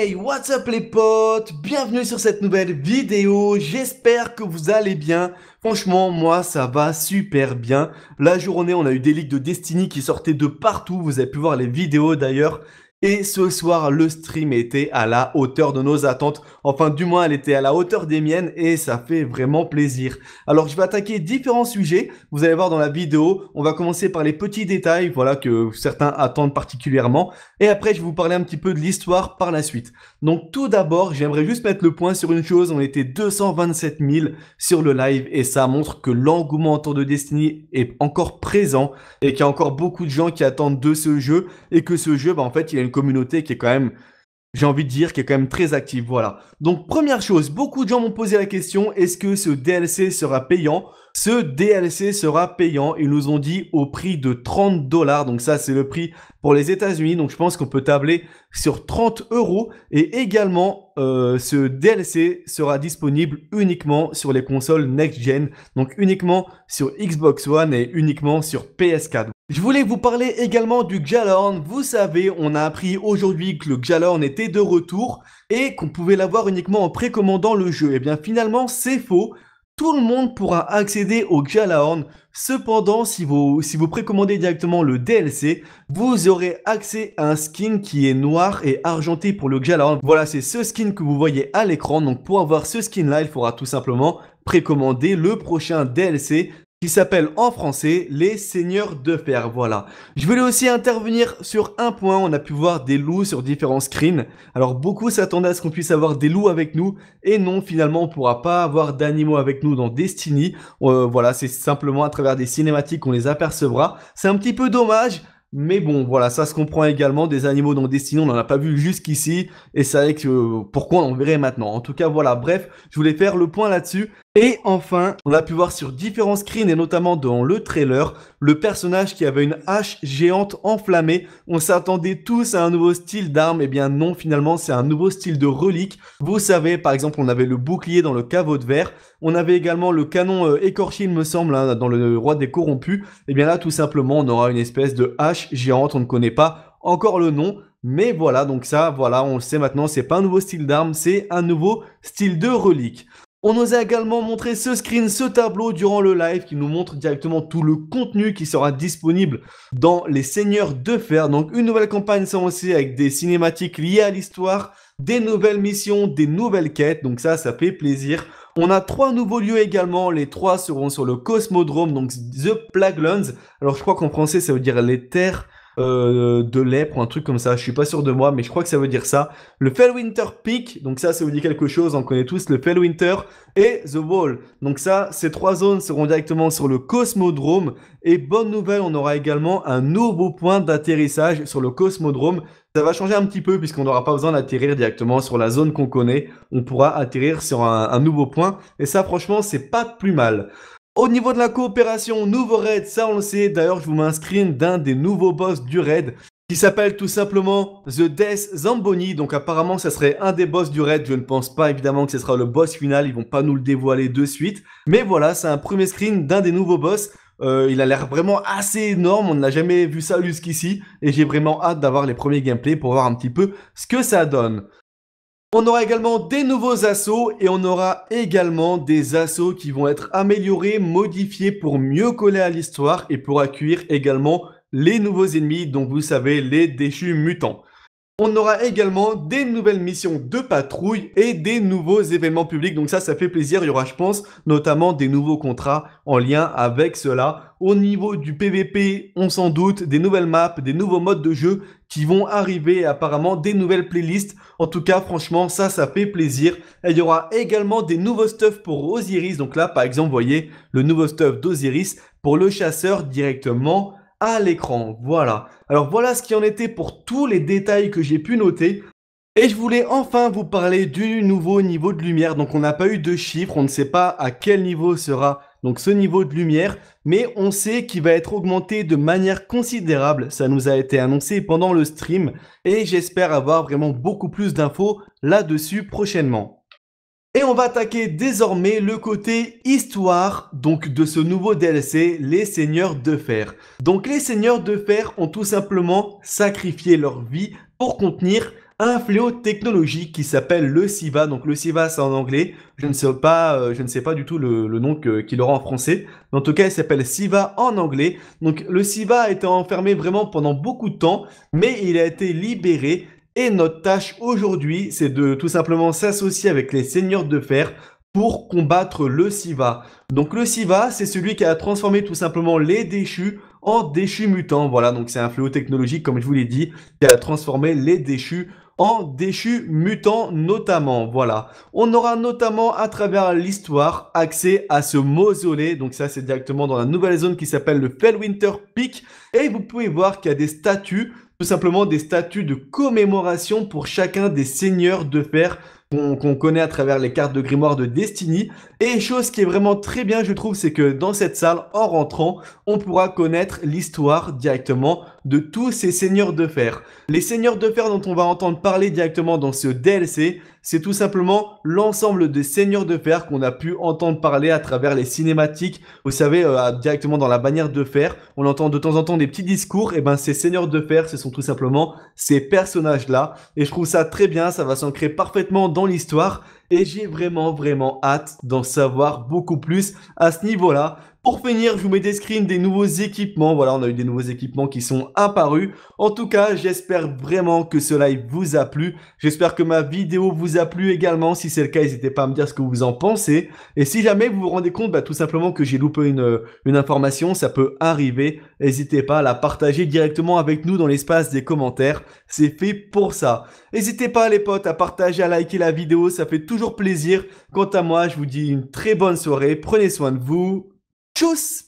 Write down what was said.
Hey, what's up les potes Bienvenue sur cette nouvelle vidéo, j'espère que vous allez bien. Franchement, moi, ça va super bien. La journée, on a eu des ligues de Destiny qui sortaient de partout, vous avez pu voir les vidéos d'ailleurs. Et ce soir, le stream était à la hauteur de nos attentes. Enfin, du moins, elle était à la hauteur des miennes et ça fait vraiment plaisir. Alors, je vais attaquer différents sujets. Vous allez voir dans la vidéo. On va commencer par les petits détails, voilà, que certains attendent particulièrement. Et après, je vais vous parler un petit peu de l'histoire par la suite. Donc, tout d'abord, j'aimerais juste mettre le point sur une chose. On était 227 000 sur le live et ça montre que l'engouement autour de Destiny est encore présent et qu'il y a encore beaucoup de gens qui attendent de ce jeu et que ce jeu, bah, en fait, il a une communauté qui est quand même, j'ai envie de dire, qui est quand même très active. Voilà. Donc, première chose, beaucoup de gens m'ont posé la question, est-ce que ce DLC sera payant Ce DLC sera payant, ils nous ont dit au prix de 30 dollars. Donc ça, c'est le prix pour les États-Unis. Donc je pense qu'on peut tabler sur 30 euros. Et également, euh, ce DLC sera disponible uniquement sur les consoles next-gen. Donc uniquement sur Xbox One et uniquement sur PS4. Je voulais vous parler également du Jalorn. Vous savez, on a appris aujourd'hui que le Jalorn était de retour et qu'on pouvait l'avoir uniquement en précommandant le jeu. Et eh bien finalement, c'est faux. Tout le monde pourra accéder au Jalorn. Cependant, si vous, si vous précommandez directement le DLC, vous aurez accès à un skin qui est noir et argenté pour le Jalorn. Voilà, c'est ce skin que vous voyez à l'écran. Donc pour avoir ce skin là, il faudra tout simplement précommander le prochain DLC qui s'appelle en français Les Seigneurs de Fer. Voilà. Je voulais aussi intervenir sur un point. On a pu voir des loups sur différents screens. Alors beaucoup s'attendaient à ce qu'on puisse avoir des loups avec nous. Et non, finalement, on pourra pas avoir d'animaux avec nous dans Destiny. Euh, voilà, c'est simplement à travers des cinématiques qu'on les apercevra. C'est un petit peu dommage. Mais bon, voilà, ça se comprend également. Des animaux dans Destiny, on n'en a pas vu jusqu'ici. Et c'est vrai que euh, pourquoi on en verrait maintenant. En tout cas, voilà, bref, je voulais faire le point là-dessus. Et enfin, on a pu voir sur différents screens et notamment dans le trailer, le personnage qui avait une hache géante enflammée. On s'attendait tous à un nouveau style d'arme, et eh bien non, finalement c'est un nouveau style de relique. Vous savez, par exemple, on avait le bouclier dans le caveau de verre, on avait également le canon euh, écorché, il me semble, hein, dans le roi des corrompus. Et eh bien là, tout simplement, on aura une espèce de hache géante, on ne connaît pas encore le nom, mais voilà, donc ça, voilà, on le sait maintenant, c'est pas un nouveau style d'arme, c'est un nouveau style de relique. On nous a également montré ce screen, ce tableau durant le live qui nous montre directement tout le contenu qui sera disponible dans Les Seigneurs de Fer. Donc une nouvelle campagne sera aussi avec des cinématiques liées à l'histoire, des nouvelles missions, des nouvelles quêtes. Donc ça, ça fait plaisir. On a trois nouveaux lieux également. Les trois seront sur le Cosmodrome, donc The Plaguelands. Alors je crois qu'en français, ça veut dire les terres euh, de de pour un truc comme ça. Je suis pas sûr de moi, mais je crois que ça veut dire ça. Le Winter Peak, donc ça, ça vous dit quelque chose, on connaît tous le Winter et The Wall. Donc ça, ces trois zones seront directement sur le Cosmodrome. Et bonne nouvelle, on aura également un nouveau point d'atterrissage sur le Cosmodrome. Ça va changer un petit peu puisqu'on n'aura pas besoin d'atterrir directement sur la zone qu'on connaît. On pourra atterrir sur un nouveau point. Et ça, franchement, c'est pas plus mal. Au niveau de la coopération, nouveau raid, ça on le sait. D'ailleurs, je vous mets un screen d'un des nouveaux boss du raid qui s'appelle tout simplement The Death Zamboni. Donc apparemment, ça serait un des boss du raid. Je ne pense pas évidemment que ce sera le boss final. Ils vont pas nous le dévoiler de suite. Mais voilà, c'est un premier screen d'un des nouveaux boss. Euh, il a l'air vraiment assez énorme, on n'a jamais vu ça jusqu'ici, et j'ai vraiment hâte d'avoir les premiers gameplays pour voir un petit peu ce que ça donne. On aura également des nouveaux assauts et on aura également des assauts qui vont être améliorés, modifiés pour mieux coller à l'histoire et pour accueillir également les nouveaux ennemis, dont vous savez, les déchus mutants. On aura également des nouvelles missions de patrouille et des nouveaux événements publics. Donc ça, ça fait plaisir. Il y aura, je pense, notamment des nouveaux contrats en lien avec cela. Au niveau du PVP, on s'en doute, des nouvelles maps, des nouveaux modes de jeu, qui vont arriver apparemment des nouvelles playlists. En tout cas, franchement, ça, ça fait plaisir. Et il y aura également des nouveaux stuff pour Osiris. Donc là, par exemple, vous voyez le nouveau stuff d'Osiris pour le chasseur directement à l'écran. Voilà. Alors voilà ce qui en était pour tous les détails que j'ai pu noter. Et je voulais enfin vous parler du nouveau niveau de lumière. Donc on n'a pas eu de chiffres, on ne sait pas à quel niveau sera donc ce niveau de lumière, mais on sait qu'il va être augmenté de manière considérable, ça nous a été annoncé pendant le stream, et j'espère avoir vraiment beaucoup plus d'infos là-dessus prochainement. Et on va attaquer désormais le côté histoire donc de ce nouveau DLC, les Seigneurs de Fer. Donc les Seigneurs de Fer ont tout simplement sacrifié leur vie pour contenir un fléau technologique qui s'appelle le SIVA. Donc le SIVA, c'est en anglais. Je ne sais pas, euh, je ne sais pas du tout le, nom qu'il aura en français. en tout cas, il s'appelle SIVA en anglais. Donc le SIVA a été enfermé vraiment pendant beaucoup de temps, mais il a été libéré. Et notre tâche aujourd'hui, c'est de tout simplement s'associer avec les seigneurs de fer pour combattre le SIVA. Donc le SIVA, c'est celui qui a transformé tout simplement les déchus en déchus mutants. Voilà, donc c'est un fléau technologique, comme je vous l'ai dit, qui a transformé les déchus en déchu mutant notamment. Voilà. On aura notamment à travers l'histoire accès à ce mausolée. Donc ça c'est directement dans la nouvelle zone qui s'appelle le Fellwinter Peak. Et vous pouvez voir qu'il y a des statues, tout simplement des statues de commémoration pour chacun des seigneurs de fer qu'on connaît à travers les cartes de grimoire de Destiny. Et chose qui est vraiment très bien, je trouve, c'est que dans cette salle, en rentrant, on pourra connaître l'histoire directement de tous ces seigneurs de fer. Les seigneurs de fer dont on va entendre parler directement dans ce DLC, c'est tout simplement l'ensemble des seigneurs de fer qu'on a pu entendre parler à travers les cinématiques. Vous savez, euh, directement dans la bannière de fer, on entend de temps en temps des petits discours. Et ben, ces seigneurs de fer, ce sont tout simplement ces personnages-là. Et je trouve ça très bien, ça va s'ancrer parfaitement dans l'histoire. Et j'ai vraiment, vraiment hâte d'en savoir beaucoup plus à ce niveau-là. Pour finir, je vous mets des screens des nouveaux équipements. Voilà, on a eu des nouveaux équipements qui sont apparus. En tout cas, j'espère vraiment que ce live vous a plu. J'espère que ma vidéo vous a plu également. Si c'est le cas, n'hésitez pas à me dire ce que vous en pensez. Et si jamais vous vous rendez compte bah, tout simplement que j'ai loupé une, une information, ça peut arriver. N'hésitez pas à la partager directement avec nous dans l'espace des commentaires. C'est fait pour ça. N'hésitez pas les potes à partager, à liker la vidéo. Ça fait toujours plaisir. Quant à moi, je vous dis une très bonne soirée. Prenez soin de vous. Tschüss!